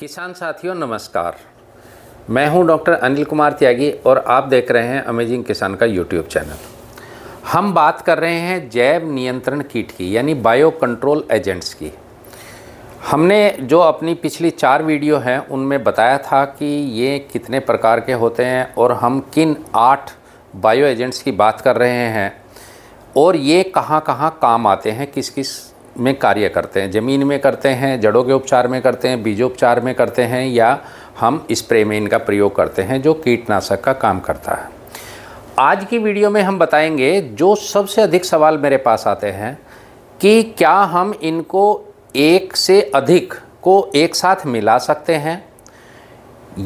किसान साथियों नमस्कार मैं हूं डॉक्टर अनिल कुमार त्यागी और आप देख रहे हैं अमेजिंग किसान का यूट्यूब चैनल हम बात कर रहे हैं जैव नियंत्रण कीट की यानी बायो कंट्रोल एजेंट्स की हमने जो अपनी पिछली चार वीडियो हैं उनमें बताया था कि ये कितने प्रकार के होते हैं और हम किन आठ बायो एजेंट्स की बात कर रहे हैं और ये कहाँ कहाँ काम आते हैं किस किस में कार्य करते हैं ज़मीन में करते हैं जड़ों के उपचार में करते हैं बीजोपचार में करते हैं या हम स्प्रे में इनका प्रयोग करते हैं जो कीटनाशक का काम करता है आज की वीडियो में हम बताएंगे जो सबसे अधिक सवाल मेरे पास आते हैं कि क्या हम इनको एक से अधिक को एक साथ मिला सकते हैं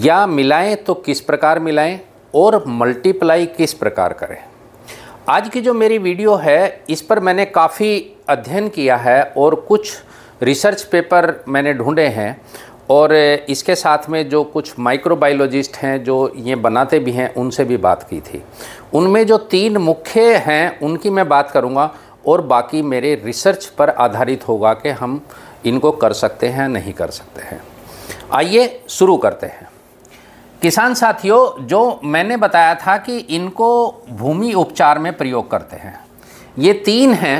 या मिलाएं तो किस प्रकार मिलाएं और मल्टीप्लाई किस प्रकार करें आज की जो मेरी वीडियो है इस पर मैंने काफ़ी अध्ययन किया है और कुछ रिसर्च पेपर मैंने ढूंढे हैं और इसके साथ में जो कुछ माइक्रोबायोलॉजिस्ट हैं जो ये बनाते भी हैं उनसे भी बात की थी उनमें जो तीन मुख्य हैं उनकी मैं बात करूँगा और बाकी मेरे रिसर्च पर आधारित होगा कि हम इनको कर सकते हैं नहीं कर सकते हैं आइए शुरू करते हैं किसान साथियों जो मैंने बताया था कि इनको भूमि उपचार में प्रयोग करते हैं ये तीन हैं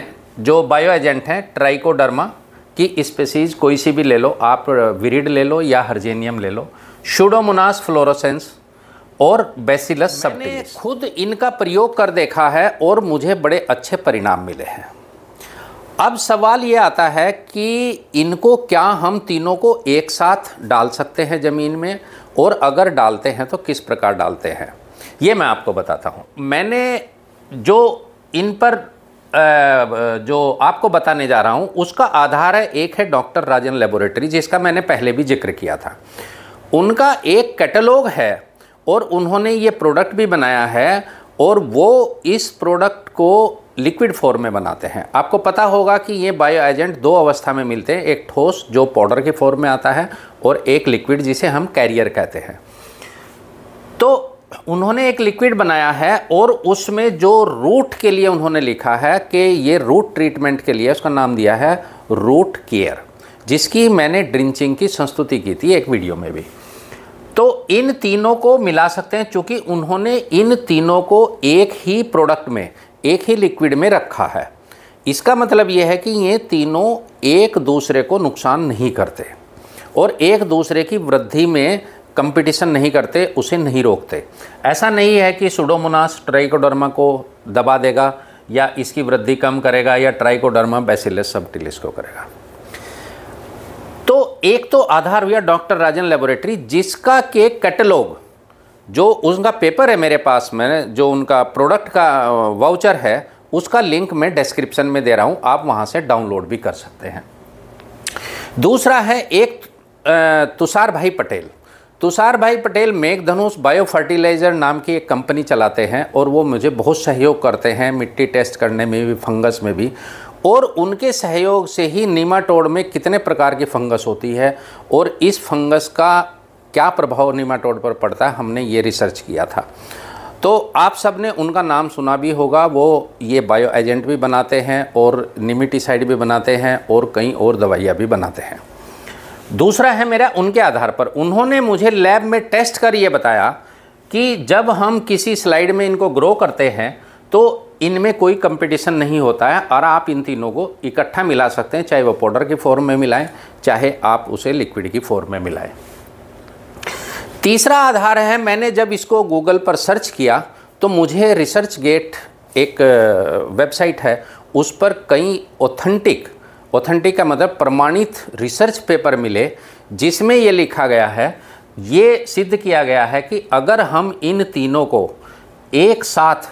जो बायो एजेंट हैं ट्राइकोडर्मा की स्पेसीज कोई सी भी ले लो आप विरिड ले लो या हर्जेनियम ले लो शुडोमोनास फ्लोरोसेंस और बेसिलस सब खुद इनका प्रयोग कर देखा है और मुझे बड़े अच्छे परिणाम मिले हैं अब सवाल ये आता है कि इनको क्या हम तीनों को एक साथ डाल सकते हैं ज़मीन में और अगर डालते हैं तो किस प्रकार डालते हैं ये मैं आपको बताता हूँ मैंने जो इन पर जो आपको बताने जा रहा हूँ उसका आधार है एक है डॉक्टर राजन लेबोरेटरी जिसका मैंने पहले भी जिक्र किया था उनका एक कैटलॉग है और उन्होंने ये प्रोडक्ट भी बनाया है और वो इस प्रोडक्ट को लिक्विड फॉर्म में बनाते हैं आपको पता होगा कि ये बायो एजेंट दो अवस्था में मिलते हैं एक ठोस जो पाउडर के फॉर्म में आता है और एक लिक्विड जिसे हम कैरियर कहते हैं तो उन्होंने एक लिक्विड बनाया है और उसमें जो रूट के लिए उन्होंने लिखा है कि ये रूट ट्रीटमेंट के लिए उसका नाम दिया है रूट केयर जिसकी मैंने ड्रिंचिंग की संस्तुति की थी एक वीडियो में भी तो इन तीनों को मिला सकते हैं क्योंकि उन्होंने इन तीनों को एक ही प्रोडक्ट में एक ही लिक्विड में रखा है इसका मतलब यह है कि ये तीनों एक दूसरे को नुकसान नहीं करते और एक दूसरे की वृद्धि में कंपटीशन नहीं करते उसे नहीं रोकते ऐसा नहीं है कि सुडोमोनास ट्राइकोडर्मा को दबा देगा या इसकी वृद्धि कम करेगा या ट्राइकोडर्मा बेसिलस सबटिलिस को करेगा तो एक तो आधार हुआ डॉक्टर राजन लेबोरेटरी जिसका के कैटलॉग जो उनका पेपर है मेरे पास में जो उनका प्रोडक्ट का वाउचर है उसका लिंक मैं डिस्क्रिप्शन में दे रहा हूँ आप वहाँ से डाउनलोड भी कर सकते हैं दूसरा है एक तुषार भाई पटेल तुषार भाई पटेल मेघधनुष बायो फर्टिलाइज़र नाम की एक कंपनी चलाते हैं और वो मुझे बहुत सहयोग करते हैं मिट्टी टेस्ट करने में भी फंगस में भी और उनके सहयोग से ही नीमाटोड में कितने प्रकार की फंगस होती है और इस फंगस का क्या प्रभाव निमाटोड पर पड़ता है हमने ये रिसर्च किया था तो आप सब ने उनका नाम सुना भी होगा वो ये बायो एजेंट भी बनाते हैं और निमिटिसाइड भी बनाते हैं और कई और दवाइयाँ भी बनाते हैं दूसरा है मेरा उनके आधार पर उन्होंने मुझे लैब में टेस्ट कर ये बताया कि जब हम किसी स्लाइड में इनको ग्रो करते हैं तो इनमें कोई कंपटीशन नहीं होता है और आप इन तीनों को इकट्ठा मिला सकते हैं चाहे वो पाउडर की फॉर्म में मिलाएं चाहे आप उसे लिक्विड की फॉर्म में मिलाएं तीसरा आधार है मैंने जब इसको गूगल पर सर्च किया तो मुझे रिसर्च गेट एक वेबसाइट है उस पर कई ऑथेंटिक ऑथेंटिक का मतलब प्रमाणित रिसर्च पेपर मिले जिसमें ये लिखा गया है ये सिद्ध किया गया है कि अगर हम इन तीनों को एक साथ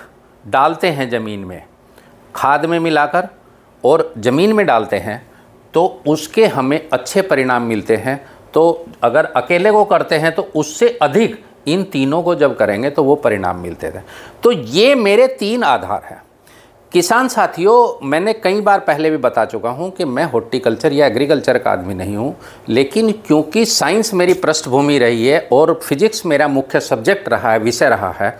डालते हैं ज़मीन में खाद में मिलाकर और ज़मीन में डालते हैं तो उसके हमें अच्छे परिणाम मिलते हैं तो अगर अकेले को करते हैं तो उससे अधिक इन तीनों को जब करेंगे तो वो परिणाम मिलते थे तो ये मेरे तीन आधार हैं किसान साथियों मैंने कई बार पहले भी बता चुका हूँ कि मैं हॉर्टिकल्चर या एग्रीकल्चर का आदमी नहीं हूँ लेकिन क्योंकि साइंस मेरी पृष्ठभूमि रही है और फिजिक्स मेरा मुख्य सब्जेक्ट रहा है विषय रहा है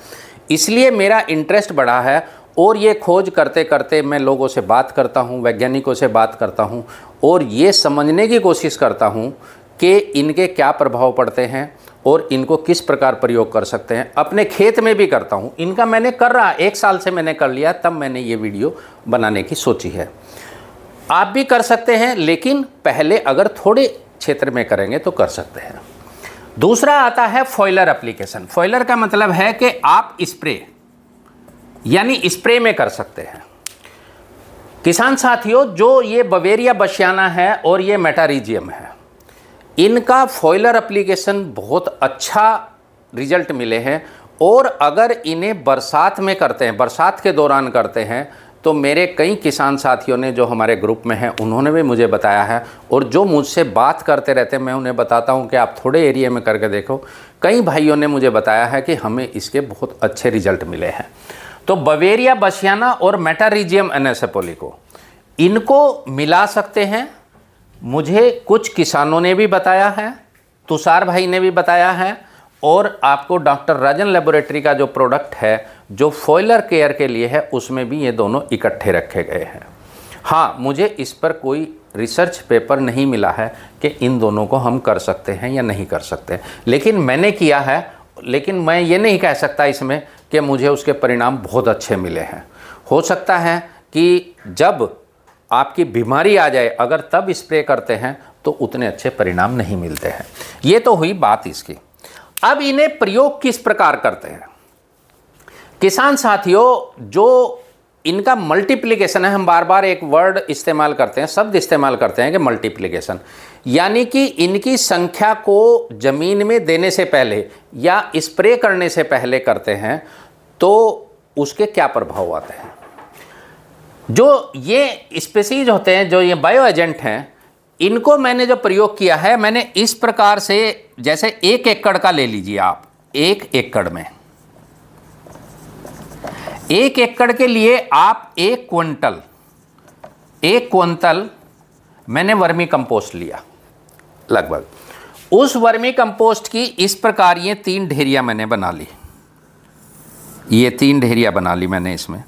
इसलिए मेरा इंटरेस्ट बढ़ा है और ये खोज करते करते मैं लोगों से बात करता हूँ वैज्ञानिकों से बात करता हूँ और ये समझने की कोशिश करता हूँ कि इनके क्या प्रभाव पड़ते हैं और इनको किस प्रकार प्रयोग कर सकते हैं अपने खेत में भी करता हूँ इनका मैंने कर रहा एक साल से मैंने कर लिया तब मैंने ये वीडियो बनाने की सोची है आप भी कर सकते हैं लेकिन पहले अगर थोड़े क्षेत्र में करेंगे तो कर सकते हैं दूसरा आता है फॉइलर एप्लीकेशन फॉइलर का मतलब है कि आप स्प्रे यानी स्प्रे में कर सकते हैं किसान साथियों जो ये बवेरिया बशियाना है और ये मेटारीजियम है इनका फॉयलर एप्लीकेशन बहुत अच्छा रिजल्ट मिले हैं और अगर इन्हें बरसात में करते हैं बरसात के दौरान करते हैं तो मेरे कई किसान साथियों ने जो हमारे ग्रुप में हैं उन्होंने भी मुझे बताया है और जो मुझसे बात करते रहते हैं मैं उन्हें बताता हूं कि आप थोड़े एरिया में करके देखो कई भाइयों ने मुझे बताया है कि हमें इसके बहुत अच्छे रिजल्ट मिले हैं तो बवेरिया बसियाना और मेटारीजियम एनेसेपोली को इनको मिला सकते हैं मुझे कुछ किसानों ने भी बताया है तुषार भाई ने भी बताया है और आपको डॉक्टर राजन लेबोरेटरी का जो प्रोडक्ट है जो फॉयलर केयर के लिए है उसमें भी ये दोनों इकट्ठे रखे गए हैं हाँ मुझे इस पर कोई रिसर्च पेपर नहीं मिला है कि इन दोनों को हम कर सकते हैं या नहीं कर सकते लेकिन मैंने किया है लेकिन मैं ये नहीं कह सकता इसमें कि मुझे उसके परिणाम बहुत अच्छे मिले हैं हो सकता है कि जब आपकी बीमारी आ जाए अगर तब स्प्रे करते हैं तो उतने अच्छे परिणाम नहीं मिलते हैं ये तो हुई बात इसकी अब इन्हें प्रयोग किस प्रकार करते हैं किसान साथियों जो इनका मल्टीप्लीकेशन है हम बार बार एक वर्ड इस्तेमाल करते हैं शब्द इस्तेमाल करते हैं कि मल्टीप्लीकेशन यानी कि इनकी संख्या को ज़मीन में देने से पहले या स्प्रे करने से पहले करते हैं तो उसके क्या प्रभाव आते हैं जो ये स्पेसीज होते हैं जो ये बायो एजेंट हैं इनको मैंने जो प्रयोग किया है मैंने इस प्रकार से जैसे एक एकड़ का ले लीजिए आप एक एकड़ में एक एकड़ के लिए आप एक क्विंटल एक क्विंटल मैंने वर्मी कंपोस्ट लिया लगभग उस वर्मी कंपोस्ट की इस प्रकार ये तीन ढेरिया मैंने बना ली ये तीन ढेरिया बना ली मैंने इसमें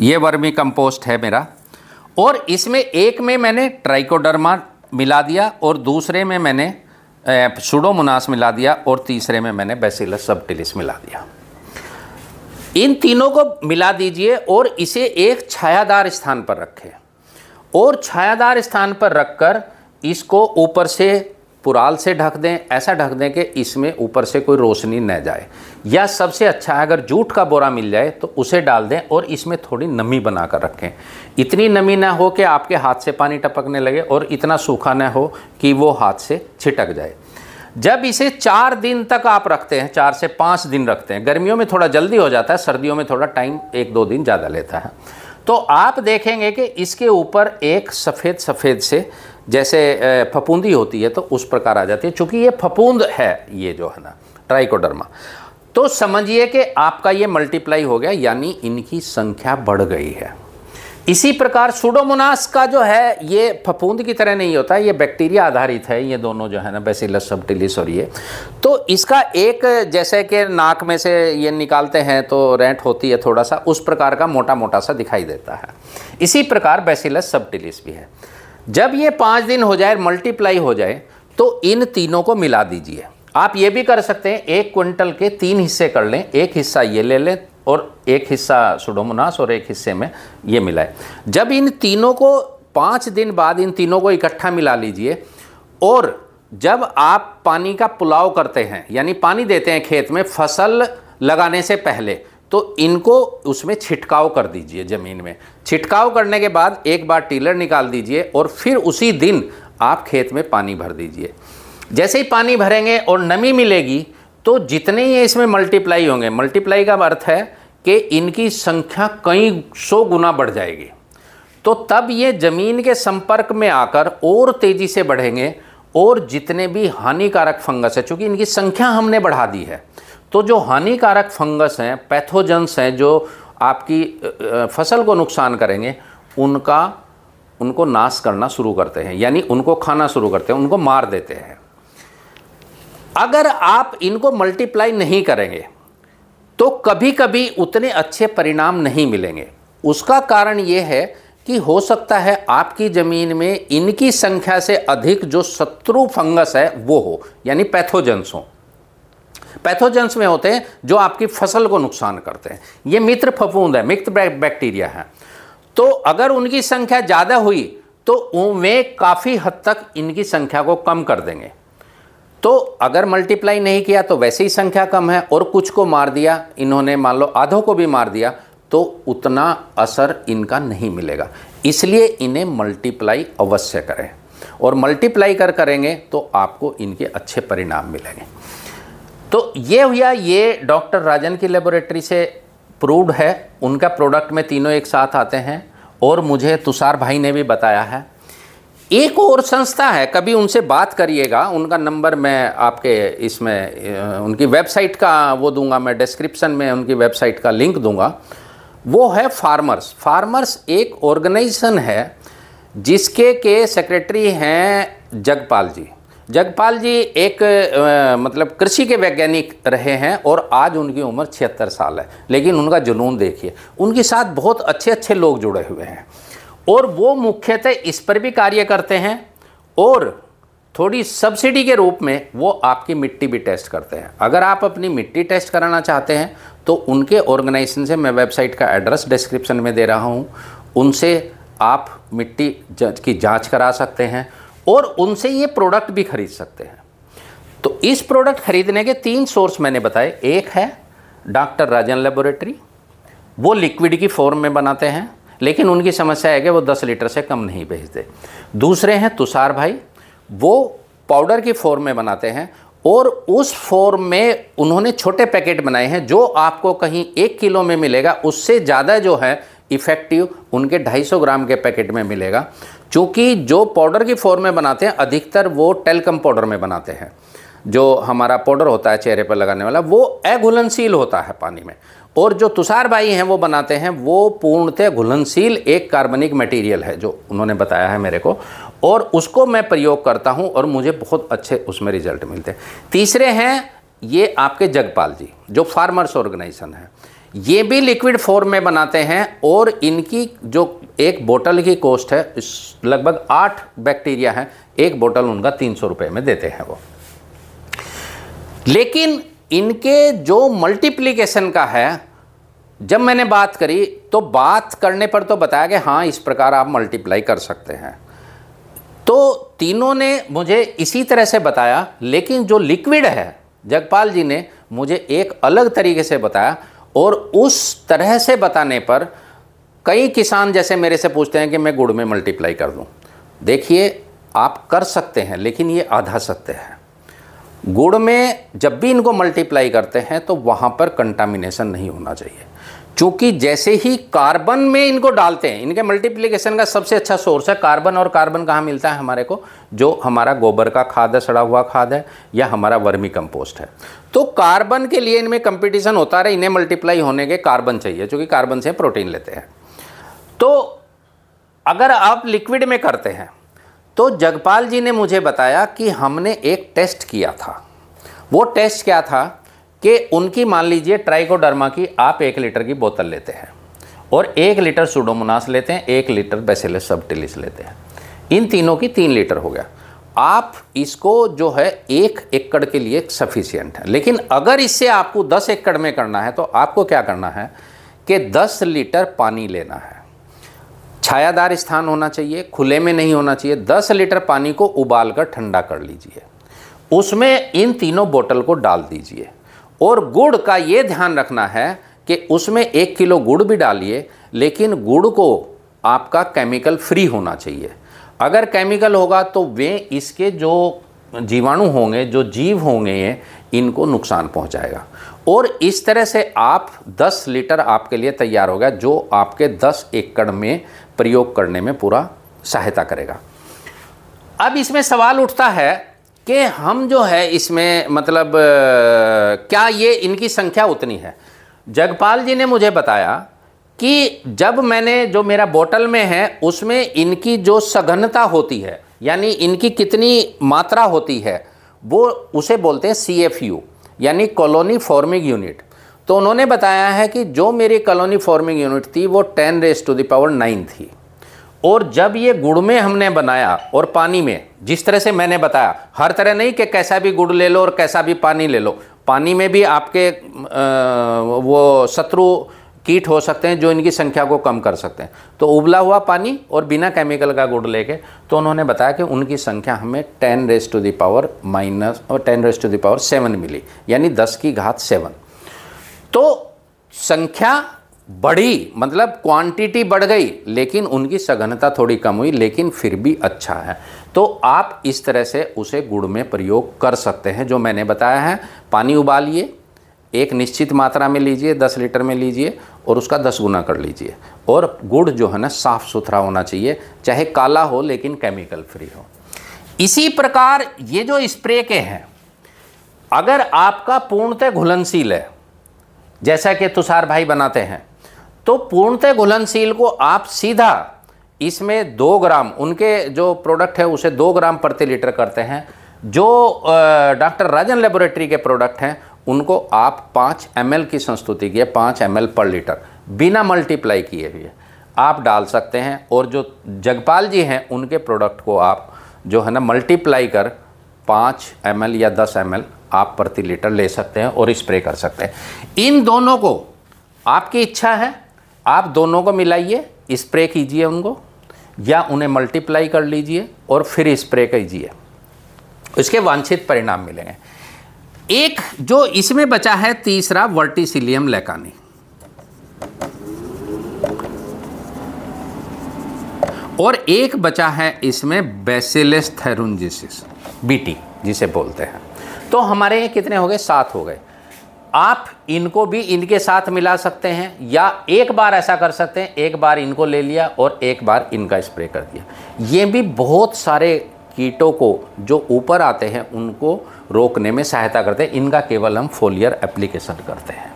ये वर्मी कंपोस्ट है मेरा और इसमें एक में मैंने ट्राइकोडर्मा मिला दिया और दूसरे में मैंने सुडोमोनास मिला दिया और तीसरे में मैंने बेसिलस सबटिलिस मिला दिया इन तीनों को मिला दीजिए और इसे एक छायादार स्थान पर रखें और छायादार स्थान पर रखकर इसको ऊपर से पुराल से ढक दें ऐसा ढक दें कि इसमें ऊपर से कोई रोशनी न जाए या सबसे अच्छा है अगर जूट का बोरा मिल जाए तो उसे डाल दें और इसमें थोड़ी नमी बना कर रखें इतनी नमी ना हो कि आपके हाथ से पानी टपकने लगे और इतना सूखा ना हो कि वो हाथ से छिटक जाए जब इसे चार दिन तक आप रखते हैं चार से पाँच दिन रखते हैं गर्मियों में थोड़ा जल्दी हो जाता है सर्दियों में थोड़ा टाइम एक दो दिन ज़्यादा लेता है तो आप देखेंगे कि इसके ऊपर एक सफ़ेद सफ़ेद से जैसे फपूंदी होती है तो उस प्रकार आ जाती है चूंकि ये फपूंद है ये जो है ना ट्राइकोडर्मा तो समझिए कि आपका ये मल्टीप्लाई हो गया यानी इनकी संख्या बढ़ गई है इसी प्रकार सुडोमोनास का जो है ये फपूंद की तरह नहीं होता ये बैक्टीरिया आधारित है ये दोनों जो है ना बेसिलस सबटिलिस और ये तो इसका एक जैसे कि नाक में से ये निकालते हैं तो रेंट होती है थोड़ा सा उस प्रकार का मोटा मोटा सा दिखाई देता है इसी प्रकार बेसिलस सबटिलिस भी है जब ये पाँच दिन हो जाए मल्टीप्लाई हो जाए तो इन तीनों को मिला दीजिए आप ये भी कर सकते हैं एक क्विंटल के तीन हिस्से कर लें एक हिस्सा ये ले लें और एक हिस्सा सुडोमोनास और एक हिस्से में ये मिलाए जब इन तीनों को पाँच दिन बाद इन तीनों को इकट्ठा मिला लीजिए और जब आप पानी का पुलाव करते हैं यानी पानी देते हैं खेत में फसल लगाने से पहले तो इनको उसमें छिटकाव कर दीजिए ज़मीन में छिटकाव करने के बाद एक बार टीलर निकाल दीजिए और फिर उसी दिन आप खेत में पानी भर दीजिए जैसे ही पानी भरेंगे और नमी मिलेगी तो जितने ये इसमें मल्टीप्लाई होंगे मल्टीप्लाई का अर्थ है कि इनकी संख्या कई सौ गुना बढ़ जाएगी तो तब ये ज़मीन के संपर्क में आकर और तेज़ी से बढ़ेंगे और जितने भी हानिकारक फंगस है चूँकि इनकी संख्या हमने बढ़ा दी है तो जो हानिकारक फंगस हैं पैथोजन्स हैं जो आपकी फसल को नुकसान करेंगे उनका उनको नाश करना शुरू करते हैं यानी उनको खाना शुरू करते हैं उनको मार देते हैं अगर आप इनको मल्टीप्लाई नहीं करेंगे तो कभी कभी उतने अच्छे परिणाम नहीं मिलेंगे उसका कारण ये है कि हो सकता है आपकी ज़मीन में इनकी संख्या से अधिक जो शत्रु फंगस है वो हो यानी पैथोजेंस हों पैथोजेंस में होते हैं जो आपकी फसल को नुकसान करते हैं ये मित्र फफूंद है मित्र बैक्टीरिया है तो अगर उनकी संख्या ज़्यादा हुई तो वे काफ़ी हद तक इनकी संख्या को कम कर देंगे तो अगर मल्टीप्लाई नहीं किया तो वैसे ही संख्या कम है और कुछ को मार दिया इन्होंने मान लो आधों को भी मार दिया तो उतना असर इनका नहीं मिलेगा इसलिए इन्हें मल्टीप्लाई अवश्य करें और मल्टीप्लाई कर करेंगे तो आपको इनके अच्छे परिणाम मिलेंगे तो ये हुआ ये डॉक्टर राजन की लेबोरेटरी से प्रूव्ड है उनका प्रोडक्ट में तीनों एक साथ आते हैं और मुझे तुषार भाई ने भी बताया है एक और संस्था है कभी उनसे बात करिएगा उनका नंबर मैं आपके इसमें उनकी वेबसाइट का वो दूंगा मैं डिस्क्रिप्शन में उनकी वेबसाइट का लिंक दूंगा वो है फार्मर्स फार्मर्स एक ऑर्गेनाइजेशन है जिसके के सेक्रेटरी हैं जगपाल जी जगपाल जी एक आ, मतलब कृषि के वैज्ञानिक रहे हैं और आज उनकी उम्र छिहत्तर साल है लेकिन उनका जुनून देखिए उनके साथ बहुत अच्छे अच्छे लोग जुड़े हुए हैं और वो मुख्यतः इस पर भी कार्य करते हैं और थोड़ी सब्सिडी के रूप में वो आपकी मिट्टी भी टेस्ट करते हैं अगर आप अपनी मिट्टी टेस्ट कराना चाहते हैं तो उनके ऑर्गेनाइजेशन से मैं वेबसाइट का एड्रेस डिस्क्रिप्शन में दे रहा हूँ उनसे आप मिट्टी की जांच करा सकते हैं और उनसे ये प्रोडक्ट भी खरीद सकते हैं तो इस प्रोडक्ट खरीदने के तीन सोर्स मैंने बताए एक है डॉक्टर राजन लेबोरेटरी वो लिक्विड की फॉर्म में बनाते हैं लेकिन उनकी समस्या है कि वो 10 लीटर से कम नहीं भेजते दूसरे हैं तुषार भाई वो पाउडर की फॉर्म में बनाते हैं और उस फॉर्म में उन्होंने छोटे पैकेट बनाए हैं जो आपको कहीं एक किलो में मिलेगा उससे ज़्यादा जो है इफ़ेक्टिव उनके 250 ग्राम के पैकेट में मिलेगा चूँकि जो पाउडर की फॉर्म में बनाते हैं अधिकतर वो टेलकम पाउडर में बनाते हैं जो हमारा पाउडर होता है चेहरे पर लगाने वाला वो अघुलनशील होता है पानी में और जो तुषार भाई हैं वो बनाते हैं वो पूर्णतः घुलनशील एक कार्बनिक मटेरियल है जो उन्होंने बताया है मेरे को और उसको मैं प्रयोग करता हूँ और मुझे बहुत अच्छे उसमें रिजल्ट मिलते हैं तीसरे हैं ये आपके जगपाल जी जो फार्मर्स ऑर्गेनाइजेशन है ये भी लिक्विड फॉर्म में बनाते हैं और इनकी जो एक बोतल की कॉस्ट है लगभग आठ बैक्टीरिया है एक बोतल उनका तीन सौ रुपये में देते हैं वो लेकिन इनके जो मल्टीप्लीकेशन का है जब मैंने बात करी तो बात करने पर तो बताया कि हाँ इस प्रकार आप मल्टीप्लाई कर सकते हैं तो तीनों ने मुझे इसी तरह से बताया लेकिन जो लिक्विड है जगपाल जी ने मुझे एक अलग तरीके से बताया और उस तरह से बताने पर कई किसान जैसे मेरे से पूछते हैं कि मैं गुड़ में मल्टीप्लाई कर दूं देखिए आप कर सकते हैं लेकिन ये आधा सत्य है गुड़ में जब भी इनको मल्टीप्लाई करते हैं तो वहाँ पर कंटामिनेशन नहीं होना चाहिए चूँकि जैसे ही कार्बन में इनको डालते हैं इनके मल्टीप्लिकेशन का सबसे अच्छा सोर्स है कार्बन और कार्बन कहाँ मिलता है हमारे को जो हमारा गोबर का खाद है सड़ा हुआ खाद है या हमारा वर्मी कंपोस्ट है तो कार्बन के लिए इनमें कंपटीशन होता रहे इन्हें मल्टीप्लाई होने के कार्बन चाहिए चूँकि कार्बन से प्रोटीन लेते हैं तो अगर आप लिक्विड में करते हैं तो जगपाल जी ने मुझे बताया कि हमने एक टेस्ट किया था वो टेस्ट क्या था कि उनकी मान लीजिए ट्राइकोडर्मा की आप एक लीटर की बोतल लेते हैं और एक लीटर सुडोमोनास लेते हैं एक लीटर बेसिलस सबटिलिस लेते हैं इन तीनों की तीन लीटर हो गया आप इसको जो है एक एकड़ के लिए सफिशियंट है लेकिन अगर इससे आपको दस एकड़ में करना है तो आपको क्या करना है कि दस लीटर पानी लेना है छायादार स्थान होना चाहिए खुले में नहीं होना चाहिए दस लीटर पानी को उबाल कर ठंडा कर लीजिए उसमें इन तीनों बोतल को डाल दीजिए और गुड़ का ये ध्यान रखना है कि उसमें एक किलो गुड़ भी डालिए लेकिन गुड़ को आपका केमिकल फ्री होना चाहिए अगर केमिकल होगा तो वे इसके जो जीवाणु होंगे जो जीव होंगे ये इनको नुकसान पहुंचाएगा और इस तरह से आप 10 लीटर आपके लिए तैयार होगा जो आपके 10 एकड़ में प्रयोग करने में पूरा सहायता करेगा अब इसमें सवाल उठता है कि हम जो है इसमें मतलब क्या ये इनकी संख्या उतनी है जगपाल जी ने मुझे बताया कि जब मैंने जो मेरा बोतल में है उसमें इनकी जो सघनता होती है यानी इनकी कितनी मात्रा होती है वो उसे बोलते हैं सी एफ यू यानी कॉलोनी फॉर्मिंग यूनिट तो उन्होंने बताया है कि जो मेरी कॉलोनी फॉर्मिंग यूनिट थी वो ten raise to the power nine थी और जब ये गुड़ में हमने बनाया और पानी में जिस तरह से मैंने बताया हर तरह नहीं कि कैसा भी गुड़ ले लो और कैसा भी पानी ले लो पानी में भी आपके आ, वो शत्रु कीट हो सकते हैं जो इनकी संख्या को कम कर सकते हैं तो उबला हुआ पानी और बिना केमिकल का गुड़ लेके तो उन्होंने बताया कि उनकी संख्या हमें ten raise to the power minus और ten raise to the power seven मिली यानी दस की घात सेवन तो संख्या बढ़ी मतलब क्वांटिटी बढ़ गई लेकिन उनकी सघनता थोड़ी कम हुई लेकिन फिर भी अच्छा है तो आप इस तरह से उसे गुड़ में प्रयोग कर सकते हैं जो मैंने बताया है पानी उबालिए एक निश्चित मात्रा में लीजिए दस लीटर में लीजिए और उसका दस गुना कर लीजिए और गुड़ जो है ना साफ़ सुथरा होना चाहिए चाहे काला हो लेकिन केमिकल फ्री हो इसी प्रकार ये जो स्प्रे के हैं अगर आपका पूर्णतः घुलनशील है जैसा कि तुषार भाई बनाते हैं तो पूर्णतः घुलनशील को आप सीधा इसमें दो ग्राम उनके जो प्रोडक्ट है उसे दो ग्राम प्रति लीटर करते हैं जो डॉक्टर राजन लेबोरेटरी के प्रोडक्ट हैं उनको आप पाँच एम की संस्तुति की है पाँच एम पर लीटर बिना मल्टीप्लाई किए हुए आप डाल सकते हैं और जो जगपाल जी हैं उनके प्रोडक्ट को आप जो है ना मल्टीप्लाई कर पाँच एम या दस एम आप प्रति लीटर ले सकते हैं और स्प्रे कर सकते हैं इन दोनों को आपकी इच्छा है आप दोनों को मिलाइए स्प्रे कीजिए उनको या उन्हें मल्टीप्लाई कर लीजिए और फिर स्प्रे कीजिए उसके वांछित परिणाम मिलेंगे एक जो इसमें बचा है तीसरा वर्टिसिलियम लेकानी और एक बचा है इसमें बेसिलस थेरुंजिस बीटी जिसे बोलते हैं तो हमारे ये कितने हो गए सात हो गए आप इनको भी इनके साथ मिला सकते हैं या एक बार ऐसा कर सकते हैं एक बार इनको ले लिया और एक बार इनका स्प्रे कर दिया ये भी बहुत सारे कीटों को जो ऊपर आते हैं उनको रोकने में सहायता करते हैं इनका केवल हम फोलियर एप्लीकेशन करते हैं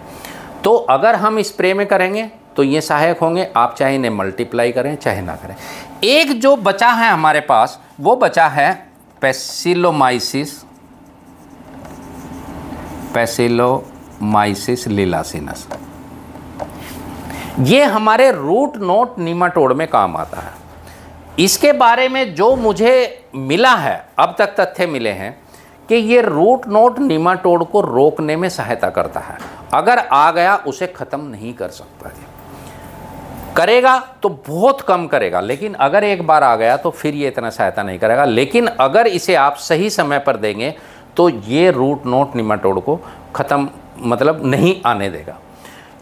तो अगर हम स्प्रे में करेंगे तो ये सहायक होंगे आप चाहे इन्हें मल्टीप्लाई करें चाहे ना करें एक जो बचा है हमारे पास वो बचा है पेसिलोमाइसिस पेसिलो माइसिस लीलासिनस ये हमारे रूट नोट नीमाटोड में काम आता है इसके बारे में जो मुझे मिला है अब तक तथ्य मिले हैं कि ये रूट नोट नीमाटोड को रोकने में सहायता करता है अगर आ गया उसे ख़त्म नहीं कर सकता है करेगा तो बहुत कम करेगा लेकिन अगर एक बार आ गया तो फिर ये इतना सहायता नहीं करेगा लेकिन अगर इसे आप सही समय पर देंगे तो ये रूट नोट निमाटोड को ख़त्म मतलब नहीं आने देगा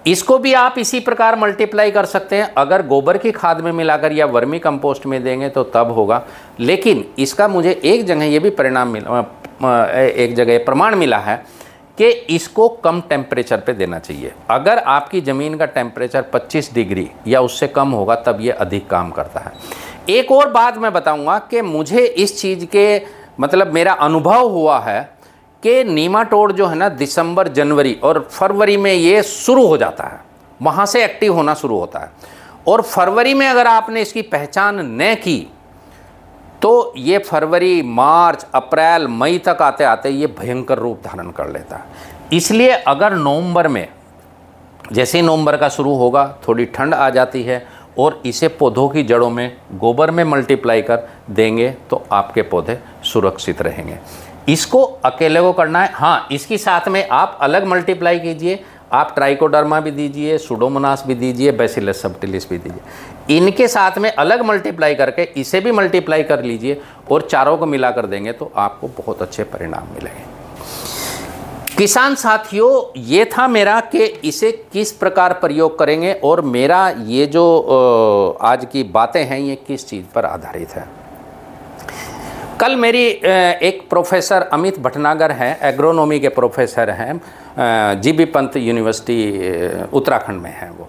इसको भी आप इसी प्रकार मल्टीप्लाई कर सकते हैं अगर गोबर की खाद में मिलाकर या वर्मी कंपोस्ट में देंगे तो तब होगा लेकिन इसका मुझे एक जगह ये भी परिणाम मिला एक जगह प्रमाण मिला है कि इसको कम टेम्परेचर पे देना चाहिए अगर आपकी ज़मीन का टेम्परेचर 25 डिग्री या उससे कम होगा तब ये अधिक काम करता है एक और बात मैं बताऊँगा कि मुझे इस चीज़ के मतलब मेरा अनुभव हुआ है कि नीमाटोड जो है ना दिसंबर जनवरी और फरवरी में ये शुरू हो जाता है वहाँ से एक्टिव होना शुरू होता है और फरवरी में अगर आपने इसकी पहचान न की तो ये फरवरी मार्च अप्रैल मई तक आते आते ये भयंकर रूप धारण कर लेता है इसलिए अगर नवंबर में जैसे ही नवंबर का शुरू होगा थोड़ी ठंड आ जाती है और इसे पौधों की जड़ों में गोबर में मल्टीप्लाई कर देंगे तो आपके पौधे सुरक्षित रहेंगे इसको अकेले को करना है हाँ इसके साथ में आप अलग मल्टीप्लाई कीजिए आप ट्राइकोडर्मा भी दीजिए सुडोमोनास भी दीजिए बेसिलस सबटिलिस भी दीजिए इनके साथ में अलग मल्टीप्लाई करके इसे भी मल्टीप्लाई कर लीजिए और चारों को मिला कर देंगे तो आपको बहुत अच्छे परिणाम मिलेंगे किसान साथियों ये था मेरा कि इसे किस प्रकार प्रयोग करेंगे और मेरा ये जो आज की बातें हैं ये किस चीज़ पर आधारित है कल मेरी एक प्रोफेसर अमित भटनागर हैं एग्रोनॉमी के प्रोफेसर हैं G B Pant university Uttarakhand में हैं वो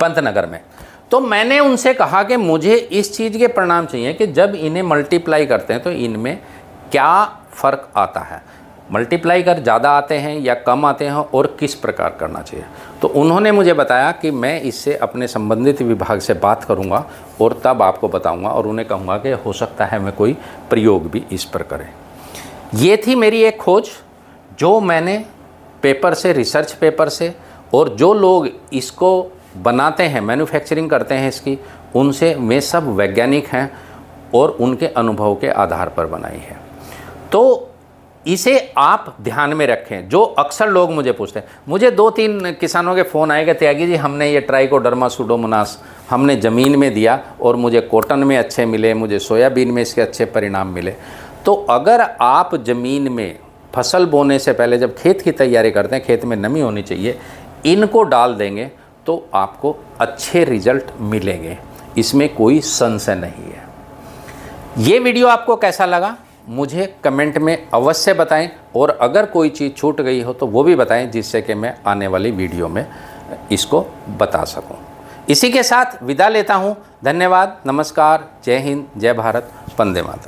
पंतनगर में तो मैंने उनसे कहा कि मुझे इस चीज़ के परिणाम चाहिए कि जब इन्हें मल्टीप्लाई करते हैं तो इनमें क्या फ़र्क आता है मल्टीप्लाई कर ज़्यादा आते हैं या कम आते हैं और किस प्रकार करना चाहिए तो उन्होंने मुझे बताया कि मैं इससे अपने संबंधित विभाग से बात करूँगा और तब आपको बताऊँगा और उन्हें कहूँगा कि हो सकता है मैं कोई प्रयोग भी इस पर करें ये थी मेरी एक खोज जो मैंने पेपर से रिसर्च पेपर से और जो लोग इसको बनाते हैं मैन्युफैक्चरिंग करते हैं इसकी उनसे वे सब वैज्ञानिक हैं और उनके अनुभव के आधार पर बनाई है तो इसे आप ध्यान में रखें जो अक्सर लोग मुझे पूछते हैं मुझे दो तीन किसानों के फ़ोन आएगा त्यागी जी हमने ये ट्राई को डरमा सुडोमनास हमने ज़मीन में दिया और मुझे कॉटन में अच्छे मिले मुझे सोयाबीन में इसके अच्छे परिणाम मिले तो अगर आप ज़मीन में फसल बोने से पहले जब खेत की तैयारी करते हैं खेत में नमी होनी चाहिए इनको डाल देंगे तो आपको अच्छे रिजल्ट मिलेंगे इसमें कोई संशय नहीं है ये वीडियो आपको कैसा लगा मुझे कमेंट में अवश्य बताएं और अगर कोई चीज़ छूट गई हो तो वो भी बताएं जिससे कि मैं आने वाली वीडियो में इसको बता सकूं। इसी के साथ विदा लेता हूं धन्यवाद नमस्कार जय हिंद जय भारत वंदे मातरम